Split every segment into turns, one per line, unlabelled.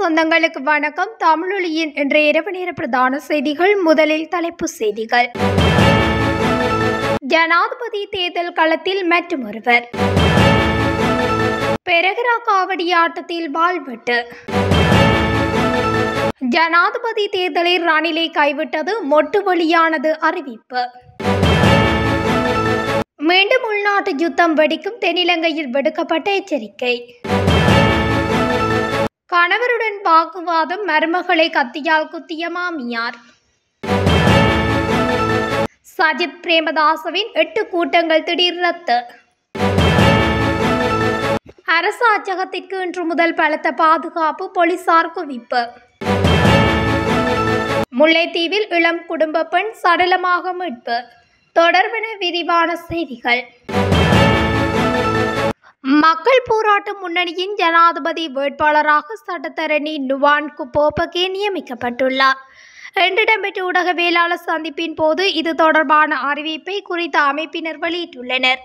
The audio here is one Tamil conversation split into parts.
சொந்தங்களுக்கு வணக்கம் தமிழொலியின் இன்று இரவு நேர பிரதான செய்திகள் முதலில் தலைப்பு செய்திகள் ஜனாதிபதி தேர்தல் களத்தில் மற்றொருவர் பெரகரா காவடி ஆட்டத்தில் வாழ்வெட்டு ஜனாதிபதி தேர்தலில் ரணிலை கைவிட்டது மொட்டு வழியானது அறிவிப்பு மீண்டும் உள்நாட்டு யுத்தம் வெடிக்கும் தென்னிலங்கையில் விடுக்கப்பட்ட எச்சரிக்கை கணவருடன் வாக்குவாதம் மருமகளை கத்தியால் குத்திய மாமியார் சஜித் பிரேமதாசவின் எட்டு கூட்டங்கள் திடீர் ரத்து அரசு அச்சகத்திற்கு இன்று முதல் பலத்த பாதுகாப்பு போலீசார் குவிப்பு முல்லைத்தீவில் இளம் குடும்ப பெண் சடலமாக மீட்பு தொடர்பென விரிவான செய்திகள் மக்கள் போராட்ட முன்னணியின் ஜனாதிபதி வேட்பாளராக சட்டத்தரணி நுவான் குப்போபகே நியமிக்கப்பட்டுள்ளார் இரண்டிடம் இடம்பெற்ற ஊடகவியலாளர் சந்திப்பின் போது இது தொடர்பான அறிவிப்பை குறித்த அமைப்பினர் வெளியிட்டுள்ளனர்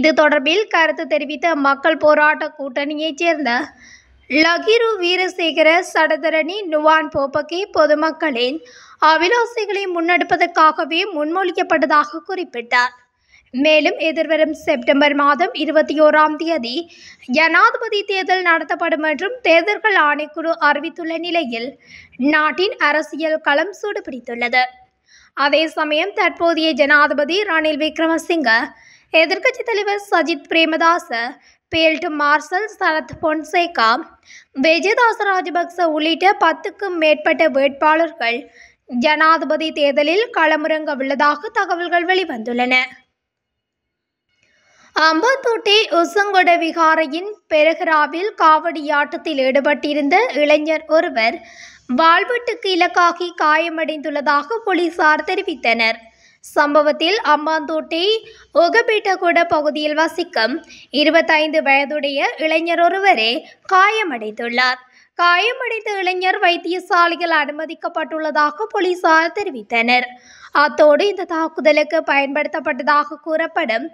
இது தொடர்பில் கருத்து தெரிவித்த மக்கள் போராட்ட கூட்டணியைச் சேர்ந்த லகிரு வீரசேகர சடதரணி நுவான் போபகே பொதுமக்களின் அவிலாசைகளை முன்னெடுப்பதற்காகவே முன்மொழிக்கப்பட்டதாக குறிப்பிட்டார் மேலும் எதிர்வரும் செப்டம்பர் மாதம் இருபத்தி ஓராம் தேதி ஜனாதிபதி தேர்தல் நடத்தப்படும் என்றும் தேர்தல்கள் ஆணைக்குழு அறிவித்துள்ள நிலையில் நாட்டின் அரசியல் களம் சூடுபிடித்துள்ளது அதே சமயம் தற்போதைய ஜனாதிபதி ரணில் விக்ரமசிங்க எதிர்க்கட்சி தலைவர் சஜித் பிரேமதாச பேல்ட் மார்சல் சரத் பொன்சேகா விஜயதாச ராஜபக்ச உள்ளிட்ட பத்துக்கும் மேற்பட்ட வேட்பாளர்கள் ஜனாதிபதி தேர்தலில் களமிறங்க உள்ளதாக தகவல்கள் வெளிவந்துள்ளன அம்பத்தோட்டை உசங்கொட விகாரையின் காவடி காவடியாட்டத்தில் ஈடுபட்டிருந்த இளைஞர் ஒருவர் வாழ்வெட்டுக்கு இலக்காகி காயமடைந்துள்ளதாக போலீசார் தெரிவித்தனர் சம்பவத்தில் அம்பாந்தோட்டை ஒகபேட்டகுட பகுதியில் வசிக்கும் இருபத்தைந்து வயதுடைய இளைஞர் ஒருவரே காயமடைந்துள்ளார் காயமடைந்த இளைஞர் வைத்தியசாலையில் அனுமதிக்கப்பட்டுள்ளதாக போலீசார் தெரிவித்தனர் அத்தோடு இந்த தாக்குதலுக்கு பயன்படுத்தப்பட்டதாக கூறப்படும்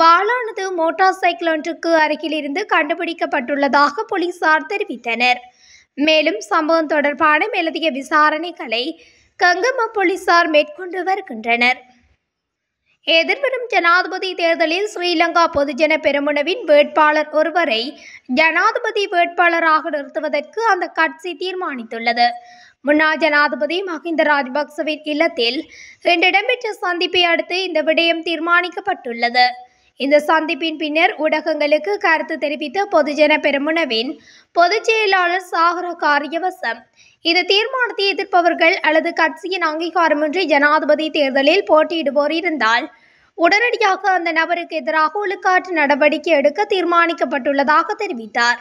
வாளானது மோட்டார் சைக்கிள் ஒன்றுக்கு அருகிலிருந்து கண்டுபிடிக்கப்பட்டுள்ளதாக போலீசார் தெரிவித்தனர் மேலும் சம்பவம் தொடர்பான மேலதிக விசாரணைகளை கங்கம போலீசார் மேற்கொண்டு வருகின்றனர் எதிர்வரும் ஜனாதிபதி தேர்தலில் ஸ்ரீலங்கா பொதுஜன பெருமுனவின் வேட்பாளர் ஒருவரை ஜனாதிபதி வேட்பாளராக நிறுத்துவதற்கு அந்த கட்சி தீர்மானித்துள்ளது முன்னாள் ஜனாதிபதி மஹிந்த ராஜபக்சவின் இல்லத்தில் இன்று இடம்பெற்ற சந்திப்பை அடுத்து இந்த விடயம் தீர்மானிக்கப்பட்டுள்ளது இந்த சந்திப்பின் பின்னர் ஊடகங்களுக்கு கருத்து தெரிவித்த பொதுஜன பெருமுனவின் பொதுச் செயலாளர் சாகர காரியவசம் இந்த தீர்மானத்தை எதிர்ப்பவர்கள் அல்லது கட்சியின் அங்கீகாரமின்றி ஜனாதிபதி தேர்தலில் போட்டியிடுவோர் இருந்தால் உடனடியாக அந்த நபருக்கு எதிராக ஒழுக்காற்று நடவடிக்கை எடுக்க தீர்மானிக்கப்பட்டுள்ளதாக தெரிவித்தார்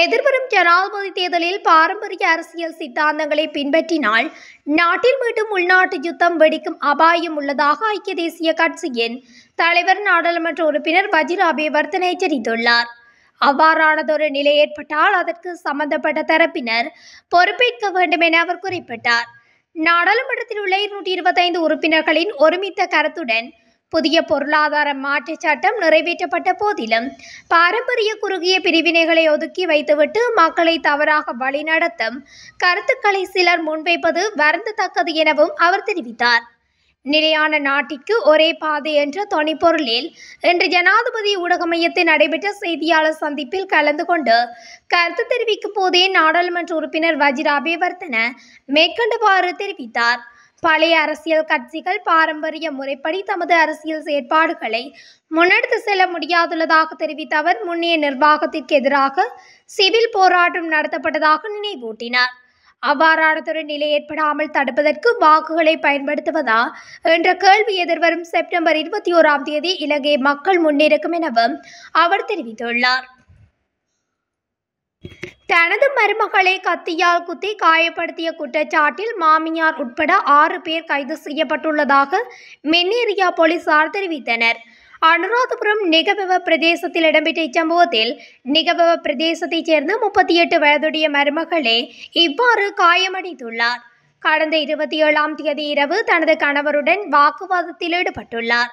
எதிர்வரும் ஜனாதிபதி தேர்தலில் பாரம்பரிய அரசியல் சித்தாந்தங்களை பின்பற்றினால் நாட்டில் மீண்டும் உள்நாட்டு யுத்தம் வெடிக்கும் அபாயம் உள்ளதாக ஐக்கிய தேசிய கட்சியின் தலைவர் நாடாளுமன்ற உறுப்பினர் வஜிர வர்த்தனை எச்சரித்துள்ளார் அவ்வாறானதொரு நிலை ஏற்பட்டால் அதற்கு சம்பந்தப்பட்ட தரப்பினர் பொறுப்பேற்க வேண்டும் என அவர் குறிப்பிட்டார் நாடாளுமன்றத்தில் உள்ள இருநூற்றி இருபத்தைந்து உறுப்பினர்களின் ஒருமித்த கருத்துடன் புதிய பொருளாதார மாற்று சட்டம் நிறைவேற்றப்பட்ட போதிலும் பாரம்பரிய குறுகிய பிரிவினைகளை ஒதுக்கி வைத்துவிட்டு மக்களை தவறாக வழிநடத்தும் கருத்துக்களை சிலர் முன்வைப்பது வருந்தத்தக்கது எனவும் அவர் தெரிவித்தார் நிலையான நாட்டிற்கு ஒரே பாதை என்ற தொனிப்பொருளில் இன்று ஜனாதிபதி ஊடக மையத்தில் நடைபெற்ற செய்தியாளர் சந்திப்பில் கலந்து கொண்டு கருத்து தெரிவிக்கும் போதே நாடாளுமன்ற உறுப்பினர் வஜிராபே வர்த்தன மேற்கண்டவாறு தெரிவித்தார் பழைய அரசியல் கட்சிகள் பாரம்பரிய முறைப்படி தமது அரசியல் செயற்பாடுகளை முன்னெடுத்து செல்ல முடியாதுள்ளதாக தெரிவித்த அவர் முன்னைய நிர்வாகத்திற்கு எதிராக சிவில் போராட்டம் நடத்தப்பட்டதாக நினைவூட்டினார் அவ்வாறானதொரு நிலை ஏற்படாமல் தடுப்பதற்கு வாக்குகளை பயன்படுத்துவதா என்ற கேள்வி எதிர்வரும் செப்டம்பர் இருபத்தி ஓராம் தேதி இலங்கை மக்கள் முன்னிருக்கும் எனவும் அவர் தெரிவித்துள்ளார் தனது மருமகளை கத்தியால் குத்தி காயப்படுத்திய குற்றச்சாட்டில் மாமியார் உட்பட ஆறு பேர் கைது செய்யப்பட்டுள்ளதாக மென்னேரியா போலீசார் தெரிவித்தனர் அனுராதபுரம் நிகவெவ பிரதேசத்தில் இடம்பெற்ற இச்சம்பவத்தில் நிகவெவ பிரதேசத்தைச் சேர்ந்த முப்பத்தி எட்டு வயதுடைய மருமகளே இவ்வாறு காயமடைந்துள்ளார் கடந்த இருபத்தி ஏழாம் தேதி இரவு தனது கணவருடன் வாக்குவாதத்தில் ஈடுபட்டுள்ளார்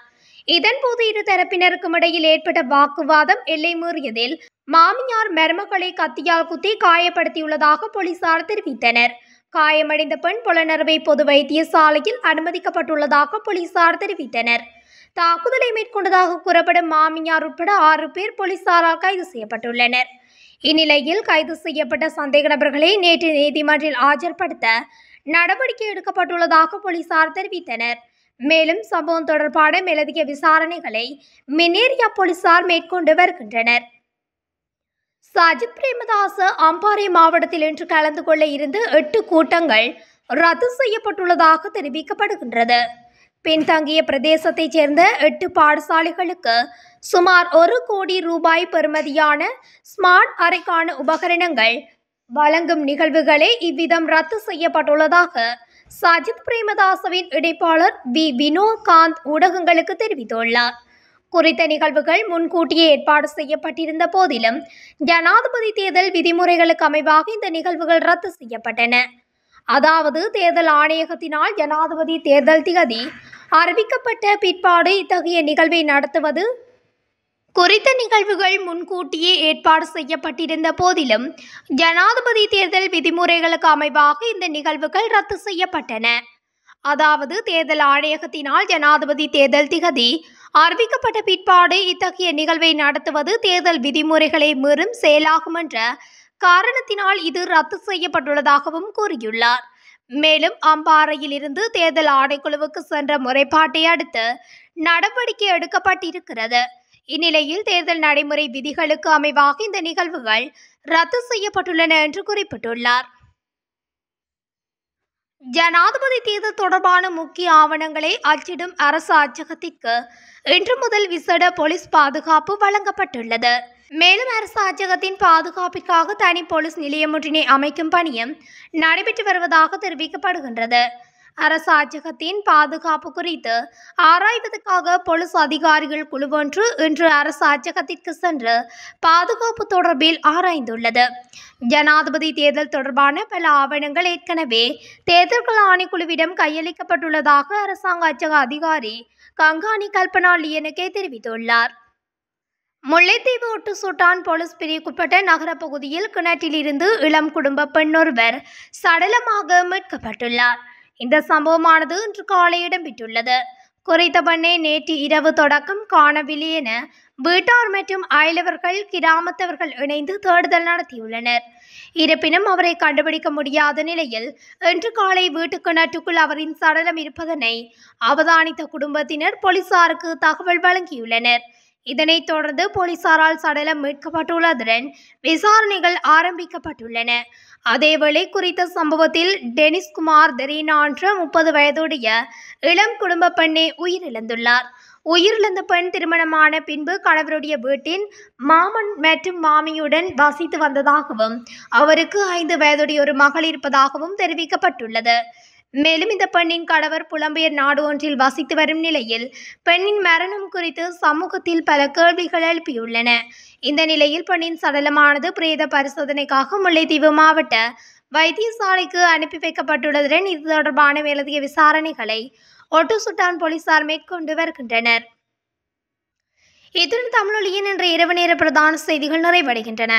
இதன்போது இரு தரப்பினருக்கும் இடையில் ஏற்பட்ட வாக்குவாதம் எல்லை மீறியதில் மாமியார் மருமகளை கத்தியால் குத்தி காயப்படுத்தியுள்ளதாக போலீசார் தெரிவித்தனர் காயமடைந்த பெண் புலனறுவை பொது வைத்தியசாலையில் அனுமதிக்கப்பட்டுள்ளதாக போலீசார் தெரிவித்தனர் தாக்குதலை மேற்கொண்டதாக கூறப்படும் மாமியார் உட்பட ஆறு பேர் போலீசாரால் கைது செய்யப்பட்டுள்ளனர் இந்நிலையில் கைது செய்யப்பட்ட சந்தேக நபர்களை நேற்று நீதிமன்றில் ஆஜர்படுத்த நடவடிக்கை எடுக்கப்பட்டுள்ளதாக போலீசார் தெரிவித்தனர் மேலும் சம்பவம் தொடர்பான மேலதிக விசாரணைகளை மினேரியா போலீசார் மேற்கொண்டு வருகின்றனர் சஜித் பிரேமதாச அம்பாறை மாவட்டத்தில் இன்று கலந்து கொள்ள இருந்து எட்டு கூட்டங்கள் ரத்து செய்யப்பட்டுள்ளதாக தெரிவிக்கப்படுகின்றது பின்தங்கிய பிரதேசத்தைச் சேர்ந்த எட்டு பாடசாலைகளுக்கு சுமார் ஒரு கோடி ரூபாய் பெறுமதியான ஸ்மார்ட் அறைக்கான உபகரணங்கள் வழங்கும் நிகழ்வுகளே இவ்விதம் ரத்து செய்யப்பட்டுள்ளதாக சஜித் பிரேமதாசவின் இடைப்பாளர் வி வினோகாந்த் ஊடகங்களுக்கு தெரிவித்துள்ளார் குறித்த நிகழ்வுகள் முன்கூட்டியே ஏற்பாடு செய்யப்பட்டிருந்த போதிலும் ஜனாதிபதி தேர்தல் விதிமுறைகளுக்கு அமைவாக இந்த நிகழ்வுகள் ரத்து செய்யப்பட்டன அதாவது தேர்தல் ஆணையகத்தினால் ஜனாதிபதி தேர்தல் திகதி அறிவிக்கப்பட்ட பிற்பாடு இத்தகைய நிகழ்வை நடத்துவது குறித்த நிகழ்வுகள் முன்கூட்டியே ஏற்பாடு செய்யப்பட்டிருந்த போதிலும் ஜனாதிபதி தேர்தல் விதிமுறைகளுக்கு அமைவாக இந்த நிகழ்வுகள் ரத்து செய்யப்பட்டன அதாவது தேர்தல் ஆணையகத்தினால் ஜனாதிபதி தேர்தல் திகதி அறிவிக்கப்பட்ட பிற்பாடு இத்தகைய நிகழ்வை நடத்துவது தேர்தல் விதிமுறைகளை மீறும் செயலாகும் என்ற காரணத்தினால் இது ரத்து செய்யப்பட்டுள்ளதாகவும் கூறியுள்ளார் மேலும் அம்பாறையில் இருந்து தேர்தல் ஆணைக்குழுவுக்கு சென்ற முறைப்பாட்டை அடுத்து நடவடிக்கை எடுக்கப்பட்டிருக்கிறது இந்நிலையில் தேர்தல் நடைமுறை விதிகளுக்கு அமைவாக இந்த நிகழ்வுகள் ரத்து செய்யப்பட்டுள்ளன என்று குறிப்பிட்டுள்ளார் ஜனாதிபதி தேர்தல் தொடர்பான முக்கிய ஆவணங்களை அச்சிடும் அரசு அச்சகத்திற்கு இன்று முதல் விசேட போலீஸ் பாதுகாப்பு வழங்கப்பட்டுள்ளது மேலும் அரசு அச்சகத்தின் பாதுகாப்பிற்காக தனி போலீஸ் நிலையம் அமைக்கும் பணியும் நடைபெற்று வருவதாக தெரிவிக்கப்படுகின்றது அரசாட்சகத்தின் பாதுகாப்பு குறித்து ஆராய்வதற்காக போலீஸ் அதிகாரிகள் குழுவொன்று இன்று அரசாட்சகத்திற்கு சென்று பாதுகாப்பு தொடர்பில் ஆராய்ந்துள்ளது ஜனாதிபதி தேர்தல் தொடர்பான பல ஆவணங்கள் ஏற்கனவே தேர்தல்கள் ஆணைக்குழுவிடம் கையளிக்கப்பட்டுள்ளதாக அரசாங்க அச்சக அதிகாரி கங்காணி கல்பனா லியனுக்கே தெரிவித்துள்ளார் முல்லைத்தீவு ஒட்டு சூட்டான் போலீஸ் பிரிவுக்குட்பட்ட நகர பகுதியில் கிணற்றிலிருந்து இளம் குடும்ப பெண்ணொருவர் சடலமாக மீட்கப்பட்டுள்ளார் இந்த சம்பவமானது இன்று காலை இடம்பெற்றுள்ளது குறைத்த பண்ணே நேற்று இரவு தொடக்கம் காணவில்லை என வீட்டார் மற்றும் அயலவர்கள் கிராமத்தவர்கள் இணைந்து தேடுதல் நடத்தியுள்ளனர் இருப்பினும் அவரை கண்டுபிடிக்க முடியாத நிலையில் இன்று காலை வீட்டு கிணற்றுக்குள் அவரின் சடலம் இருப்பதனை அவதானித்த குடும்பத்தினர் போலீசாருக்கு தகவல் வழங்கியுள்ளனர் இதனைத் தொடர்ந்து போலீசாரால் சடலம் மீட்கப்பட்டுள்ளதுடன் விசாரணைகள் ஆரம்பிக்கப்பட்டுள்ளன அதேவேளை குறித்த சம்பவத்தில் டெனிஸ்குமார் தெரீனா என்ற முப்பது வயதுடைய இளம் குடும்ப பெண்ணை உயிரிழந்துள்ளார் உயிரிழந்த பெண் திருமணமான பின்பு கணவருடைய வீட்டின் மாமன் மற்றும் மாமியுடன் வசித்து வந்ததாகவும் அவருக்கு ஐந்து வயதுடைய ஒரு மகள் இருப்பதாகவும் தெரிவிக்கப்பட்டுள்ளது மேலும் இந்த பெண்ணின் கணவர் புலம்பெயர் நாடு ஒன்றில் வசித்து வரும் நிலையில் பெண்ணின் மரணம் குறித்து சமூகத்தில் பல கேள்விகள் எழுப்பியுள்ளன இந்த நிலையில் பெண்ணின் சடலமானது பிரேத பரிசோதனைக்காக முல்லைத்தீவு மாவட்ட வைத்தியசாலைக்கு அனுப்பி வைக்கப்பட்டுள்ளதுடன் இது தொடர்பான மேலதிக விசாரணைகளை ஒட்டுசுட்டான் போலீசார் மேற்கொண்டு வருகின்றனர் இத்துடன் தமிழொலியின் இன்று இரவு நேர பிரதான செய்திகள் நிறைவடைகின்றன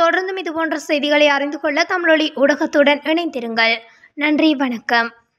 தொடர்ந்தும் இதுபோன்ற செய்திகளை அறிந்து கொள்ள தமிழொலி ஊடகத்துடன் இணைந்திருங்கள் நன்றி வணக்கம்